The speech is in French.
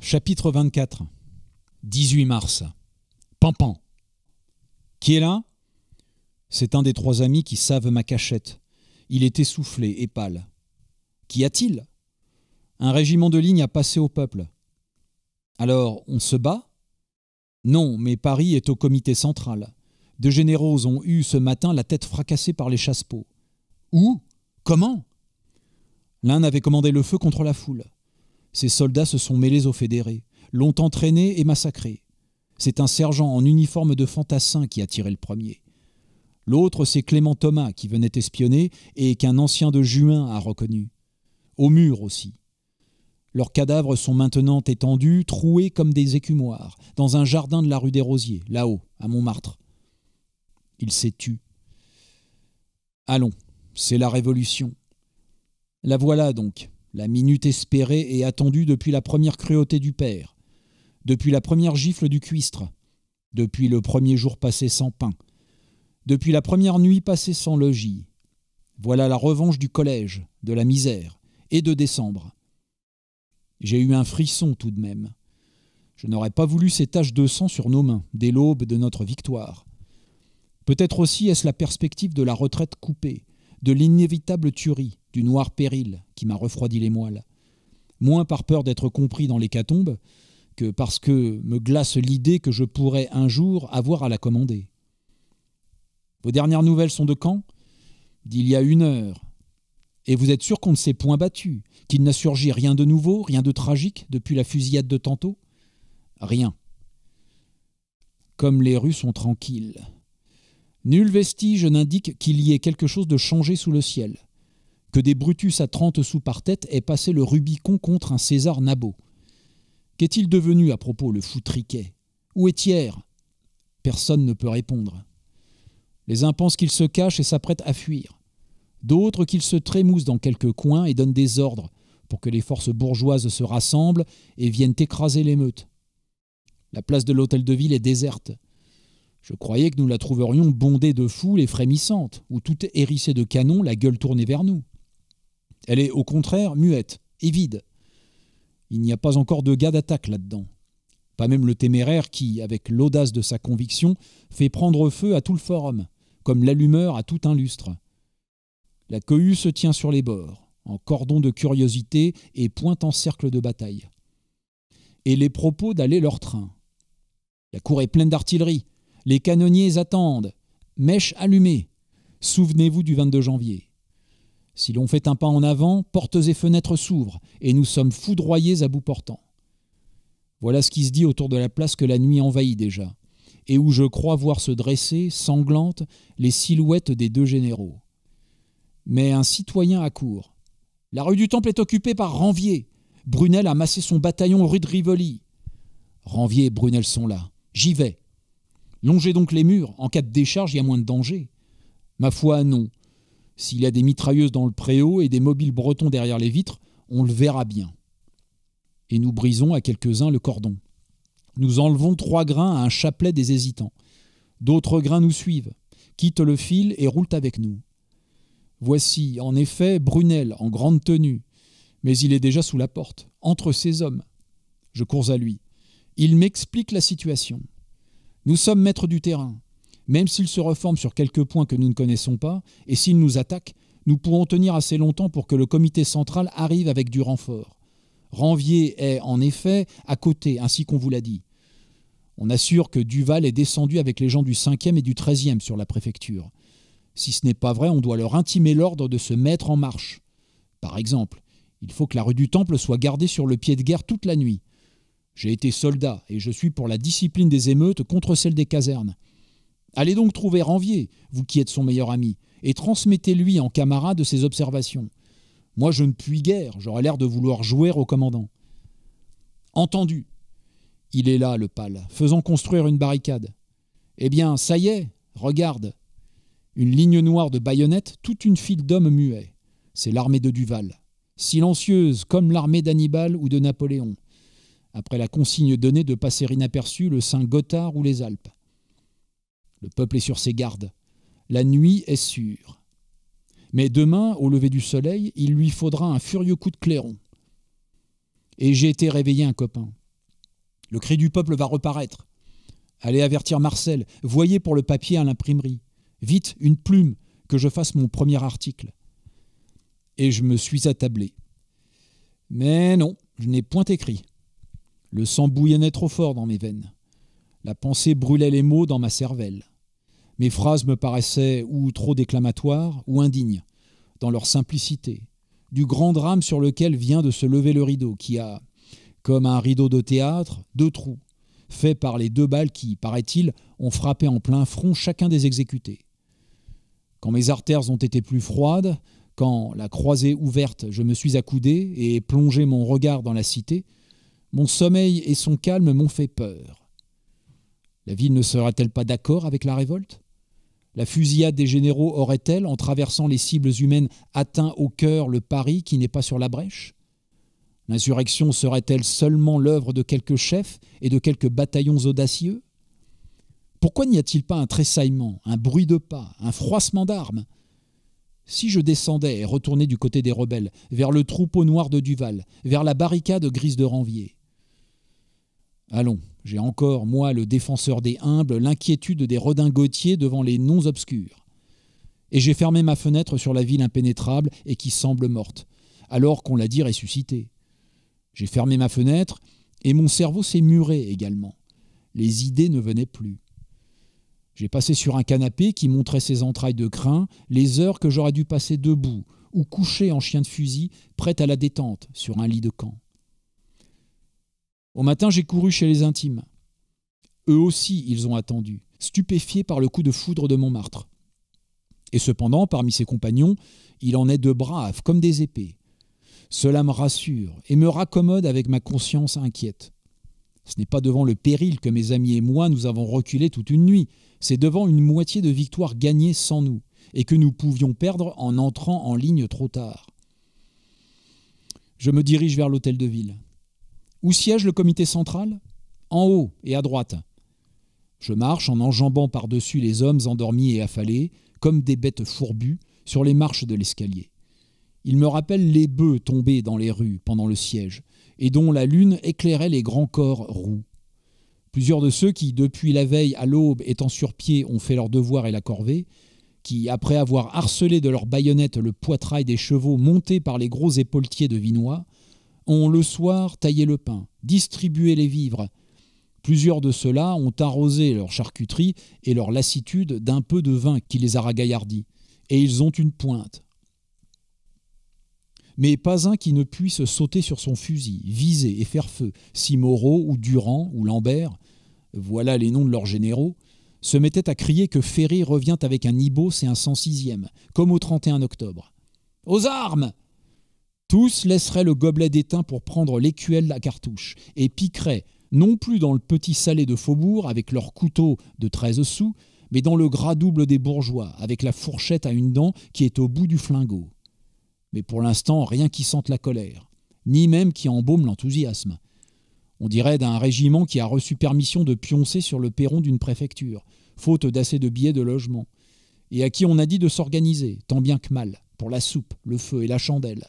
Chapitre 24, 18 mars. Pampan. Qui est là C'est un des trois amis qui savent ma cachette. Il est essoufflé et pâle. Qu'y a-t-il Un régiment de ligne a passé au peuple. Alors, on se bat Non, mais Paris est au comité central. Deux généraux ont eu ce matin la tête fracassée par les chassepots. Où Comment L'un avait commandé le feu contre la foule. Ces soldats se sont mêlés aux fédérés, l'ont entraîné et massacré. C'est un sergent en uniforme de fantassin qui a tiré le premier. L'autre, c'est Clément Thomas qui venait espionner et qu'un ancien de Juin a reconnu. Au mur aussi. Leurs cadavres sont maintenant étendus, troués comme des écumoires, dans un jardin de la rue des Rosiers, là-haut, à Montmartre. Il s'est tu. Allons, c'est la révolution. La voilà donc, la minute espérée et attendue depuis la première cruauté du père, depuis la première gifle du cuistre, depuis le premier jour passé sans pain, depuis la première nuit passée sans logis. Voilà la revanche du collège, de la misère et de décembre. J'ai eu un frisson tout de même. Je n'aurais pas voulu ces taches de sang sur nos mains dès l'aube de notre victoire. Peut-être aussi est-ce la perspective de la retraite coupée, de l'inévitable tuerie, du noir péril qui m'a refroidi les moelles, moins par peur d'être compris dans l'hécatombe que parce que me glace l'idée que je pourrais un jour avoir à la commander. Vos dernières nouvelles sont de quand D'il y a une heure. Et vous êtes sûr qu'on ne s'est point battu, qu'il n'a surgi rien de nouveau, rien de tragique depuis la fusillade de tantôt Rien. Comme les rues sont tranquilles. Nul vestige n'indique qu'il y ait quelque chose de changé sous le ciel que des Brutus à 30 sous par tête aient passé le Rubicon contre un César Nabot. Qu'est-il devenu à propos le fou Triquet Où est Thiers Personne ne peut répondre. Les uns pensent qu'il se cache et s'apprête à fuir. D'autres qu'il se trémousse dans quelques coins et donne des ordres pour que les forces bourgeoises se rassemblent et viennent écraser l'émeute. La place de l'hôtel de ville est déserte. Je croyais que nous la trouverions bondée de foules et frémissante, ou toute hérissée de canons, la gueule tournée vers nous. Elle est au contraire muette et vide. Il n'y a pas encore de gars d'attaque là-dedans. Pas même le téméraire qui, avec l'audace de sa conviction, fait prendre feu à tout le forum, comme l'allumeur à tout un lustre. La cohue se tient sur les bords, en cordon de curiosité et pointe en cercle de bataille. Et les propos d'aller leur train. La cour est pleine d'artillerie. Les canonniers attendent. Mèche allumée. Souvenez-vous du 22 janvier. Si l'on fait un pas en avant, portes et fenêtres s'ouvrent, et nous sommes foudroyés à bout portant. Voilà ce qui se dit autour de la place que la nuit envahit déjà, et où je crois voir se dresser, sanglantes, les silhouettes des deux généraux. Mais un citoyen accourt. La rue du Temple est occupée par Ranvier. Brunel a massé son bataillon rue de Rivoli. Ranvier et Brunel sont là. J'y vais. Longez donc les murs. En cas de décharge, il y a moins de danger. Ma foi, non. S'il y a des mitrailleuses dans le préau et des mobiles bretons derrière les vitres, on le verra bien. Et nous brisons à quelques-uns le cordon. Nous enlevons trois grains à un chapelet des hésitants. D'autres grains nous suivent, quittent le fil et roulent avec nous. Voici, en effet, Brunel en grande tenue, mais il est déjà sous la porte, entre ses hommes. Je cours à lui. Il m'explique la situation. Nous sommes maîtres du terrain même s'ils se reforment sur quelques points que nous ne connaissons pas, et s'ils nous attaquent, nous pourrons tenir assez longtemps pour que le comité central arrive avec du renfort. Ranvier est, en effet, à côté, ainsi qu'on vous l'a dit. On assure que Duval est descendu avec les gens du 5e et du 13e sur la préfecture. Si ce n'est pas vrai, on doit leur intimer l'ordre de se mettre en marche. Par exemple, il faut que la rue du Temple soit gardée sur le pied de guerre toute la nuit. J'ai été soldat et je suis pour la discipline des émeutes contre celle des casernes. Allez donc trouver Ranvier, vous qui êtes son meilleur ami, et transmettez-lui en camarade ses observations. Moi je ne puis guère, j'aurais l'air de vouloir jouer au commandant. Entendu. Il est là, le pâle, faisant construire une barricade. Eh bien, ça y est, regarde. Une ligne noire de baïonnettes, toute une file d'hommes muets. C'est l'armée de Duval. Silencieuse comme l'armée d'Hannibal ou de Napoléon. Après la consigne donnée de passer inaperçu le Saint-Gothard ou les Alpes. Le peuple est sur ses gardes. La nuit est sûre. Mais demain, au lever du soleil, il lui faudra un furieux coup de clairon. Et j'ai été réveillé un copain. Le cri du peuple va reparaître. Allez avertir Marcel. Voyez pour le papier à l'imprimerie. Vite, une plume, que je fasse mon premier article. Et je me suis attablé. Mais non, je n'ai point écrit. Le sang bouillonnait trop fort dans mes veines. La pensée brûlait les mots dans ma cervelle. Mes phrases me paraissaient ou trop déclamatoires ou indignes, dans leur simplicité, du grand drame sur lequel vient de se lever le rideau, qui a, comme un rideau de théâtre, deux trous, faits par les deux balles qui, paraît-il, ont frappé en plein front chacun des exécutés. Quand mes artères ont été plus froides, quand, la croisée ouverte, je me suis accoudé et plongé mon regard dans la cité, mon sommeil et son calme m'ont fait peur. La ville ne sera-t-elle pas d'accord avec la révolte La fusillade des généraux aurait-elle, en traversant les cibles humaines, atteint au cœur le Paris qui n'est pas sur la brèche L'insurrection serait-elle seulement l'œuvre de quelques chefs et de quelques bataillons audacieux Pourquoi n'y a-t-il pas un tressaillement, un bruit de pas, un froissement d'armes Si je descendais et retournais du côté des rebelles, vers le troupeau noir de Duval, vers la barricade grise de Ranvier Allons, j'ai encore, moi, le défenseur des humbles, l'inquiétude des redingotiers devant les noms obscurs. Et j'ai fermé ma fenêtre sur la ville impénétrable et qui semble morte, alors qu'on l'a dit ressuscitée. J'ai fermé ma fenêtre et mon cerveau s'est muré également. Les idées ne venaient plus. J'ai passé sur un canapé qui montrait ses entrailles de crin les heures que j'aurais dû passer debout ou couché en chien de fusil, prêt à la détente sur un lit de camp. Au matin, j'ai couru chez les intimes. Eux aussi, ils ont attendu, stupéfiés par le coup de foudre de Montmartre. Et cependant, parmi ses compagnons, il en est de braves comme des épées. Cela me rassure et me raccommode avec ma conscience inquiète. Ce n'est pas devant le péril que mes amis et moi nous avons reculé toute une nuit, c'est devant une moitié de victoire gagnée sans nous, et que nous pouvions perdre en entrant en ligne trop tard. Je me dirige vers l'hôtel de ville. Où siège le comité central En haut et à droite. Je marche en enjambant par-dessus les hommes endormis et affalés, comme des bêtes fourbues, sur les marches de l'escalier. Il me rappelle les bœufs tombés dans les rues pendant le siège, et dont la lune éclairait les grands corps roux. Plusieurs de ceux qui, depuis la veille à l'aube, étant sur pied, ont fait leur devoir et la corvée, qui, après avoir harcelé de leurs baïonnettes le poitrail des chevaux montés par les gros épauletiers de Vinois, ont le soir taillé le pain, distribué les vivres. Plusieurs de ceux-là ont arrosé leur charcuterie et leur lassitude d'un peu de vin qui les a ragaillardis, et ils ont une pointe. Mais pas un qui ne puisse sauter sur son fusil, viser et faire feu, si Moreau ou Durand ou Lambert, voilà les noms de leurs généraux, se mettaient à crier que Ferry revient avec un Ibos et un 106e, comme au 31 octobre. Aux armes tous laisseraient le gobelet d'étain pour prendre l'écuelle de la cartouche et piqueraient, non plus dans le petit salé de faubourg avec leur couteau de 13 sous, mais dans le gras double des bourgeois avec la fourchette à une dent qui est au bout du flingot. Mais pour l'instant, rien qui sente la colère, ni même qui embaume l'enthousiasme. On dirait d'un régiment qui a reçu permission de pioncer sur le perron d'une préfecture, faute d'assez de billets de logement, et à qui on a dit de s'organiser, tant bien que mal, pour la soupe, le feu et la chandelle.